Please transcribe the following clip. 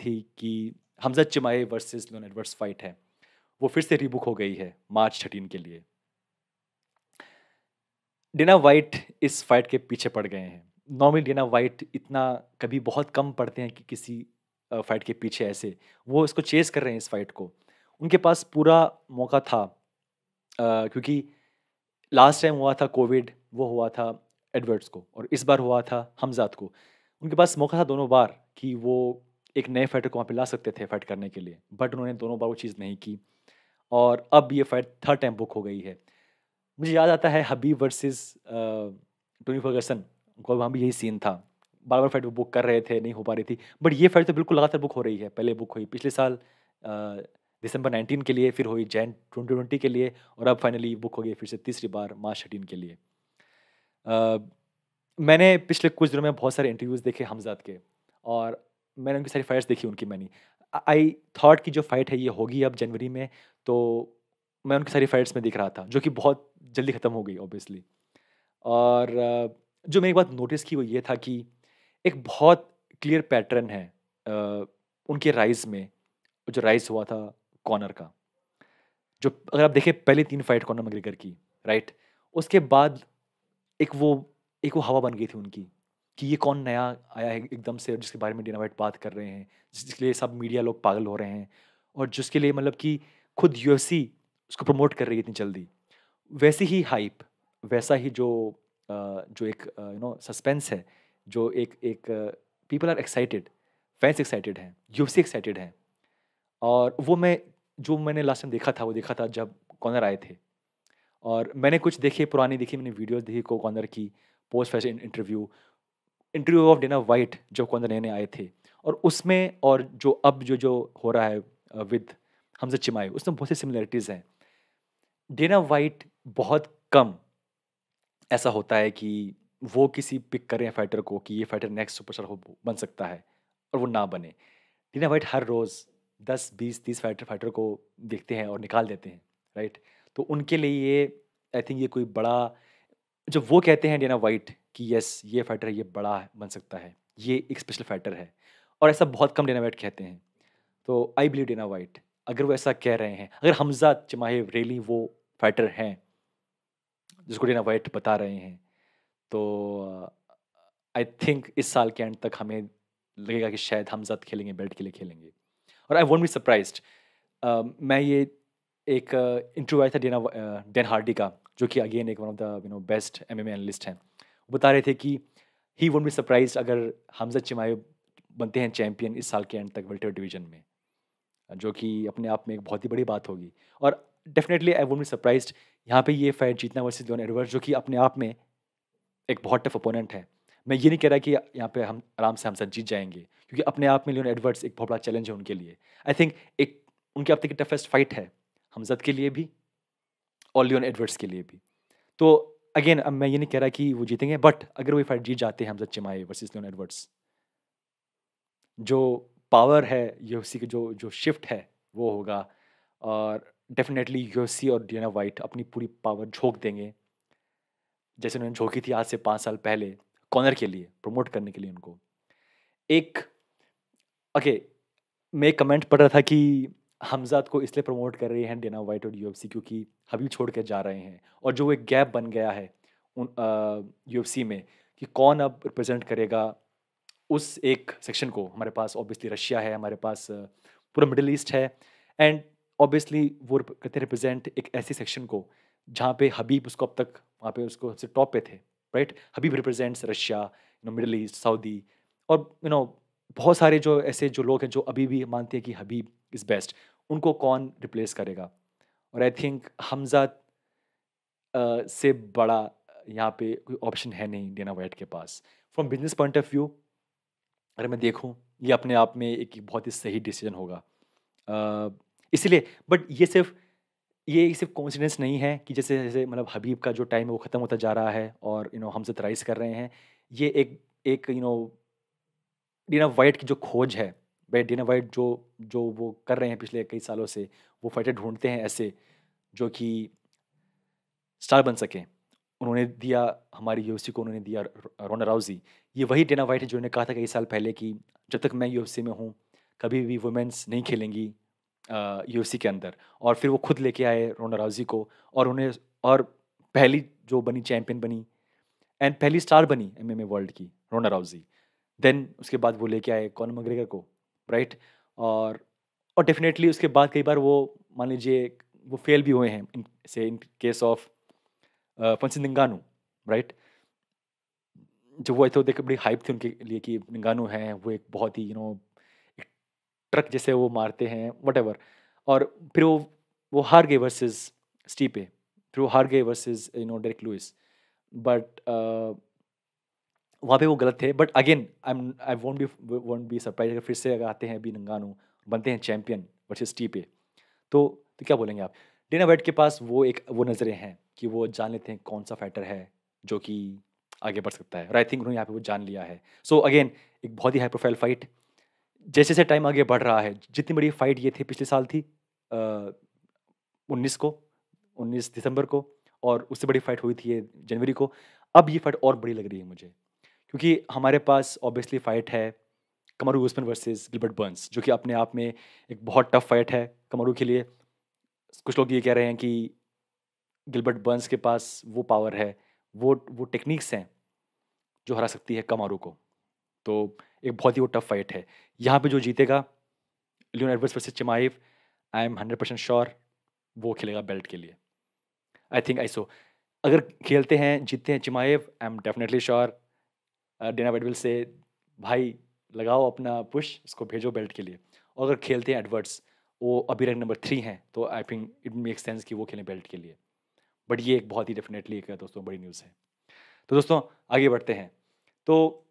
थी कि Khamzat Chimaev versus Leon Edwards fight है वो फिर से रीबुक हो गई है मार्च थर्टीन के लिए डिना वाइट इस फाइट के पीछे पड़ गए हैं नॉर्मली डिना वाइट इतना कभी बहुत कम पड़ते हैं कि किसी फाइट के पीछे ऐसे वो इसको चेस कर रहे हैं इस फाइट को उनके पास पूरा मौका था आ, क्योंकि लास्ट टाइम हुआ था कोविड वो हुआ था एडवर्ड्स को और इस बार हुआ था हमजाद को उनके पास मौका था दोनों बार कि वो एक नए फाइटर को वहाँ पर ला सकते थे फाइट करने के लिए बट उन्होंने दोनों बार वो चीज़ नहीं की और अब ये फाइट थर्ड टाइम बुक हो गई है मुझे याद आता है हबीब वर्सेस टोनी फर्गसन उनका वहाँ भी यही सीन था बार बार फाइट वो बुक कर रहे थे नहीं हो पा रही थी बट ये फाइट तो बिल्कुल लगातार बुक हो रही है पहले बुक हुई पिछले साल दिसंबर नाइनटीन के लिए फिर हुई जैन ट्वेंटी ट्वेंटी के लिए और अब फाइनली बुक हो गई फिर से तीसरी बार मार्च थर्टीन के लिए मैंने पिछले कुछ दिनों में बहुत सारे इंटरव्यूज़ देखे हमजाद के और मैंने उनकी सारी फाइट्स देखी उनकी मैंने आई थॉट की जो फाइट है ये होगी अब जनवरी में तो मैं उनकी सारी फाइट्स में देख रहा था जो कि बहुत जल्दी ख़त्म हो गई ऑब्वियसली और जो मैंने एक बात नोटिस की वो ये था कि एक बहुत क्लियर पैटर्न है उनके राइज में जो राइज हुआ था कॉर्नर का जो अगर आप देखें पहले तीन फाइट कॉर्नर मग्रीगर की राइट उसके बाद एक वो एक वो हवा बन गई थी उनकी कि ये कौन नया आया है एकदम से जिसके बारे में डिना वाइट बात कर रहे हैं जिसके लिए सब मीडिया लोग पागल हो रहे हैं और जिसके लिए मतलब कि खुद यू उसको प्रमोट कर रही है इतनी जल्दी वैसी ही हाइप वैसा ही जो जो एक यू नो सस्पेंस है जो एक एक people are excited fans excited हैं यू एक्साइटेड हैं और वो मैं जो मैंने लास्ट टाइम देखा था वो देखा था जब कॉर्नर आए थे और मैंने कुछ देखे पुरानी देखी मैंने वीडियोज़ देखी को कॉर्नर की पोस्ट फैशन interview interview of Dana White जो कौन नए आए थे और उसमें और जो अब जो जो हो रहा है विद हमजद चिमाई उसमें बहुत सी सिमिलरिटीज़ हैं डेना वाइट बहुत कम ऐसा होता है कि वो किसी पिक करें फाइटर को कि ये फाइटर नेक्स्ट सुपरस्टार हो बन सकता है और वो ना बने डीना वाइट हर रोज़ दस बीस तीस फाइटर फाइटर को देखते हैं और निकाल देते हैं राइट तो उनके लिए ये आई थिंक ये कोई बड़ा जब वो कहते हैं डेना वाइट कि यस ये फाइटर ये बड़ा बन सकता है ये एक स्पेशल फाइटर है और ऐसा बहुत कम डेना वाइट कहते हैं तो आई बिलीव डेना वाइट अगर वो ऐसा कह रहे हैं अगर हमजा चमाहे रेली वो फाइटर हैं जिसको डेना वाइट बता रहे हैं तो आई uh, थिंक इस साल के एंड तक हमें लगेगा कि शायद हमजा खेलेंगे बेल्ट के लिए खेलेंगे और आई वोट बी सरप्राइज मैं ये एक इंटरव्यू आया था डेना डेन हार्डी का जो कि अगेन एक one of the you know best M M analyst हैं वो बता रहे थे कि ही वोट बी सरप्राइज अगर हमजा चिमायो बनते हैं चैम्पियन इस साल के एंड तक वेल्टर डिवीजन में जो कि अपने आप में एक बहुत ही बड़ी बात होगी और definitely I won't be surprise यहाँ पे ये फाइट जीतना वर्सेज लियोन एडवर्स जो कि अपने आप में एक बहुत टफ अपोनेंट है मैं ये नहीं कह रहा कि यहाँ पे हम आराम से हम जीत जाएंगे क्योंकि अपने आप में लियोन एडवर्ड्स एक बहुत बड़ा चैलेंज है उनके लिए आई थिंक एक उनके अब तक की टफेस्ट फाइट है हमजद के लिए भी और लियोन एडवर्ड्स के लिए भी तो अगेन अब मैं ये नहीं कह रहा कि वो जीतेंगे बट अगर वो फाइट जीत जाते हैं Khamzat Chimaev versus Leon Edwards जो पावर है यू के जो जो शिफ्ट है वो होगा और डेफिनेटली सी और डिना वाइट अपनी पूरी पावर झोंक देंगे जैसे उन्होंने झोंकी थी आज से पाँच साल पहले कॉर्नर के लिए प्रमोट करने के लिए उनको एक ओके okay, मैं कमेंट पढ़ रहा था कि हमजाद को इसलिए प्रमोट कर रही हैं डेना वाइट और यूएफसी क्योंकि हबीब छोड़ के जा रहे हैं और जो एक गैप बन गया है उन यूएफसी में कि कौन अब रिप्रेजेंट करेगा उस एक सेक्शन को हमारे पास ऑब्वियसली रशिया है हमारे पास पूरा मिडल ईस्ट है एंड ऑब्वियसली वो करते रिप्रेजेंट एक ऐसे सेक्शन को जहाँ पे हबीब उसको अब तक वहाँ पे उसको सबसे टॉप पे थे right Khabib represents Russia you know Middle East Saudi और यू you नो know, बहुत सारे जो ऐसे जो लोग हैं जो अभी भी मानते हैं कि हबीब इज़ बेस्ट उनको कौन रिप्लेस करेगा और आई थिंक हमजा से बड़ा यहाँ पे कोई ऑप्शन है नहीं डेना वाइट के पास from business point of view अगर मैं देखूँ ये अपने आप में एक बहुत ही सही डिसीजन होगा uh, इसलिए बट ये सिर्फ ये सिर्फ कॉन्फिडेंस नहीं है कि जैसे जैसे मतलब हबीब का जो टाइम है वो ख़त्म होता जा रहा है और यू नो से राइज कर रहे हैं ये एक एक यू नो डीना वाइट की जो खोज है वे डिना वाइट जो जो वो कर रहे हैं पिछले कई सालों से वो फाइटर ढूंढते हैं ऐसे जो कि स्टार बन सकें उन्होंने दिया हमारी यू को उन्होंने दिया रोना राउजी ये वही डेना वाइट है जिन्होंने कहा था कई साल पहले कि जब तक मैं यू में हूँ कभी भी वुमेंस नहीं खेलेंगी यू के अंदर और फिर वो खुद लेके आए रोना राउजी को और उन्हें और पहली जो बनी चैम्पियन बनी एंड पहली स्टार बनी एम वर्ल्ड की रोना राउजी देन उसके बाद वो लेके आए कॉन मगरेगर को राइट और और डेफिनेटली उसके बाद कई बार वो मान लीजिए वो फेल भी हुए हैं इन से इन केस ऑफ फंसी निंगानू राइट जो वो तो देख बड़ी हाइप थी उनके लिए कि निंगानू हैं वो एक बहुत ही यू नो एक ट्रक जैसे वो मारते हैं वट और फिर वो वो हार गए वर्सेस स्टीपे फिर वो हार गए versus you know Derrick Lewis but वहाँ पे वो गलत थे but again I I won't be won't be surprise अगर फिर से अगर आते हैं बी नंगानू बनते हैं चैम्पियन वर्सेज़ टी पे तो तो क्या बोलेंगे आप डेना वाइट के पास वो एक वो नज़रें हैं कि वो जान लेते हैं कौन सा फाइटर है जो कि आगे बढ़ सकता है और आई थिंक उन्होंने यहाँ पे वो जान लिया है सो so अगेन एक बहुत ही हाई प्रोफाइल फाइट जैसे जैसे टाइम आगे बढ़ रहा है जितनी बड़ी फाइट ये थी पिछले साल थी उन्नीस को उन्नीस दिसंबर को और उससे बड़ी फाइट हुई थी ये जनवरी को अब ये फाइट और बड़ी लग रही है मुझे क्योंकि हमारे पास ऑब्वियसली फाइट है Kamaru Usman versus Gilbert Burns जो कि अपने आप में एक बहुत टफ फाइट है कमरू के लिए कुछ लोग ये कह रहे हैं कि गिलबर्ट बर्न्स के पास वो पावर है वो वो टेक्निक्स हैं जो हरा सकती है कमारू को तो एक बहुत ही वो टफ फाइट है यहाँ पे जो जीतेगा Leon Edwards versus Chimaev I am hundred percent sure वो खेलेगा बेल्ट के लिए आई थिंक आई सो अगर खेलते हैं जीतते हैं Chimaev I am definitely sure Dana White will say भाई लगाओ अपना पुश उसको भेजो बेल्ट के लिए और अगर खेलते हैं एडवर्ड्स वो अभी रैंक नंबर थ्री हैं तो I think it make sense कि वो खेलें बेल्ट के लिए बट ये एक बहुत ही डेफिनेटली एक दोस्तों बड़ी न्यूज़ है तो दोस्तों आगे बढ़ते हैं तो